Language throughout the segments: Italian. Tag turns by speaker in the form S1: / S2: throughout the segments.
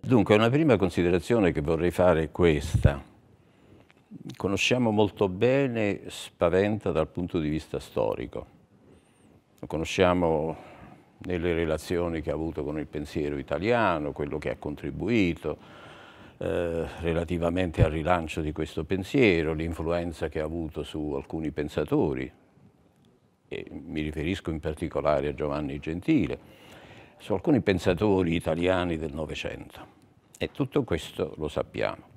S1: Dunque, una prima considerazione che vorrei fare è questa. Conosciamo molto bene Spaventa dal punto di vista storico. Lo conosciamo nelle relazioni che ha avuto con il pensiero italiano, quello che ha contribuito eh, relativamente al rilancio di questo pensiero, l'influenza che ha avuto su alcuni pensatori, e mi riferisco in particolare a Giovanni Gentile, su alcuni pensatori italiani del Novecento. E tutto questo lo sappiamo.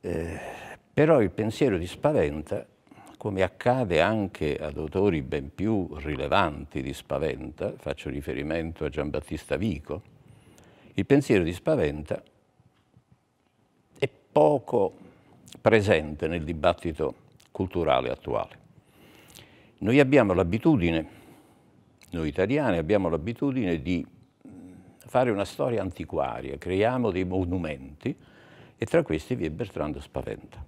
S1: Eh, però il pensiero di Spaventa, come accade anche ad autori ben più rilevanti di Spaventa, faccio riferimento a Giambattista Vico, il pensiero di Spaventa è poco presente nel dibattito culturale attuale. Noi abbiamo l'abitudine noi italiani abbiamo l'abitudine di mm, fare una storia antiquaria, creiamo dei monumenti e tra questi vi è Bertrando Spaventa.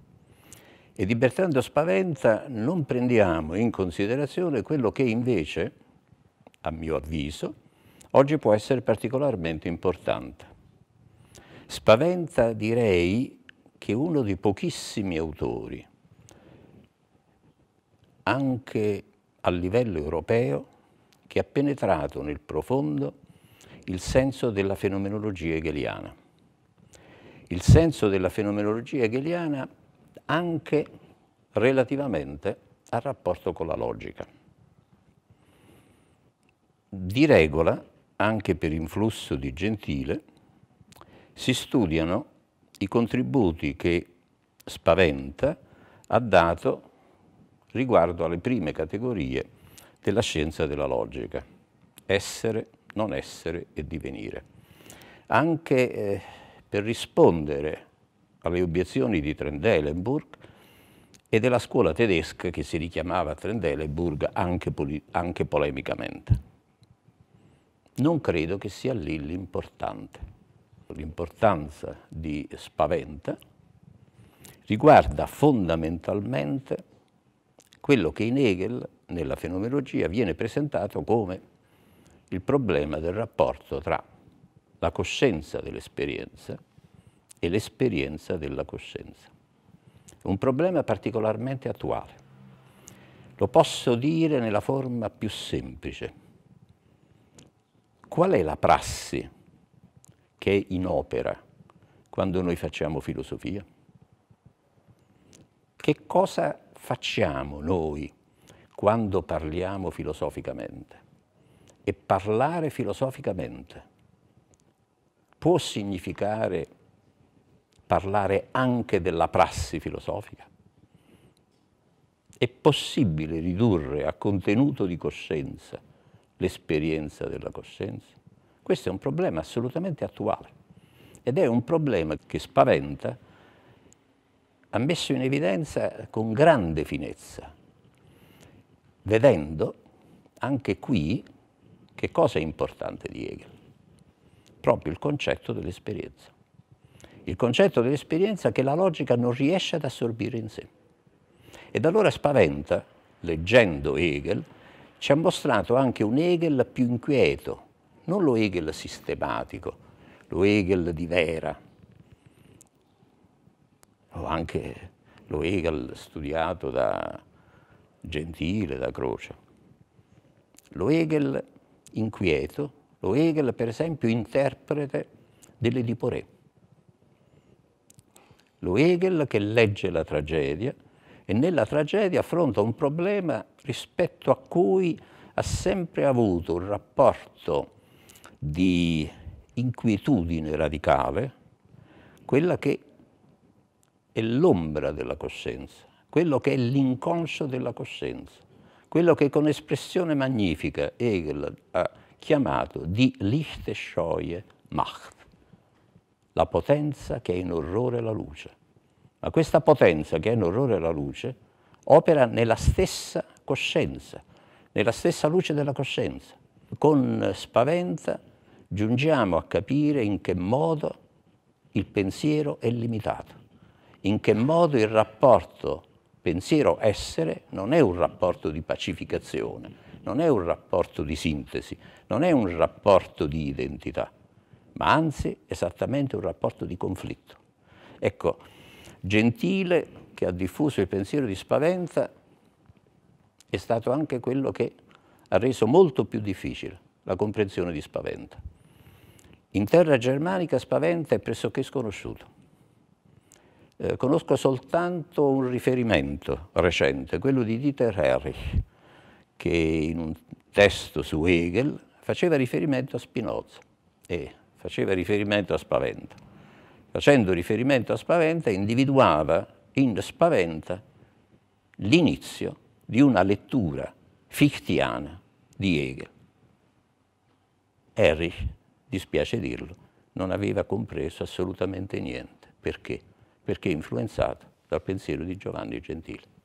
S1: E di Bertrando Spaventa non prendiamo in considerazione quello che invece, a mio avviso, oggi può essere particolarmente importante. Spaventa direi che uno dei pochissimi autori, anche a livello europeo, che ha penetrato nel profondo il senso della fenomenologia hegeliana. Il senso della fenomenologia hegeliana anche relativamente al rapporto con la logica. Di regola, anche per influsso di Gentile, si studiano i contributi che Spaventa ha dato riguardo alle prime categorie della scienza della logica, essere, non essere e divenire. Anche eh, per rispondere alle obiezioni di Trendelenburg e della scuola tedesca che si richiamava Trendelenburg anche, anche polemicamente. Non credo che sia lì l'importante. L'importanza di Spaventa riguarda fondamentalmente quello che in Hegel, nella fenomenologia, viene presentato come il problema del rapporto tra la coscienza dell'esperienza e l'esperienza della coscienza. Un problema particolarmente attuale. Lo posso dire nella forma più semplice. Qual è la prassi che è in opera quando noi facciamo filosofia? Che cosa facciamo noi quando parliamo filosoficamente? E parlare filosoficamente può significare parlare anche della prassi filosofica? È possibile ridurre a contenuto di coscienza l'esperienza della coscienza? Questo è un problema assolutamente attuale ed è un problema che spaventa ha messo in evidenza con grande finezza, vedendo anche qui che cosa è importante di Hegel, proprio il concetto dell'esperienza. Il concetto dell'esperienza che la logica non riesce ad assorbire in sé. Ed allora spaventa, leggendo Hegel, ci ha mostrato anche un Hegel più inquieto, non lo Hegel sistematico, lo Hegel di vera, anche lo Hegel studiato da Gentile, da Croce. Lo Hegel inquieto, lo Hegel per esempio interprete dell'Edipo Re. Lo Hegel che legge la tragedia e nella tragedia affronta un problema rispetto a cui ha sempre avuto un rapporto di inquietudine radicale, quella che è l'ombra della coscienza, quello che è l'inconscio della coscienza, quello che con espressione magnifica Hegel ha chiamato di lichte scioie Macht, la potenza che è in orrore la luce. Ma questa potenza che è in orrore la luce opera nella stessa coscienza, nella stessa luce della coscienza. Con spaventa giungiamo a capire in che modo il pensiero è limitato in che modo il rapporto pensiero-essere non è un rapporto di pacificazione, non è un rapporto di sintesi, non è un rapporto di identità, ma anzi esattamente un rapporto di conflitto. Ecco, Gentile, che ha diffuso il pensiero di Spaventa, è stato anche quello che ha reso molto più difficile la comprensione di Spaventa. In terra germanica Spaventa è pressoché sconosciuto eh, conosco soltanto un riferimento recente, quello di Dieter Herrich, che in un testo su Hegel faceva riferimento a Spinoza e faceva riferimento a Spaventa. Facendo riferimento a Spaventa individuava in Spaventa l'inizio di una lettura fichtiana di Hegel. Erich, dispiace dirlo, non aveva compreso assolutamente niente. Perché? perché influenzato dal pensiero di Giovanni Gentile.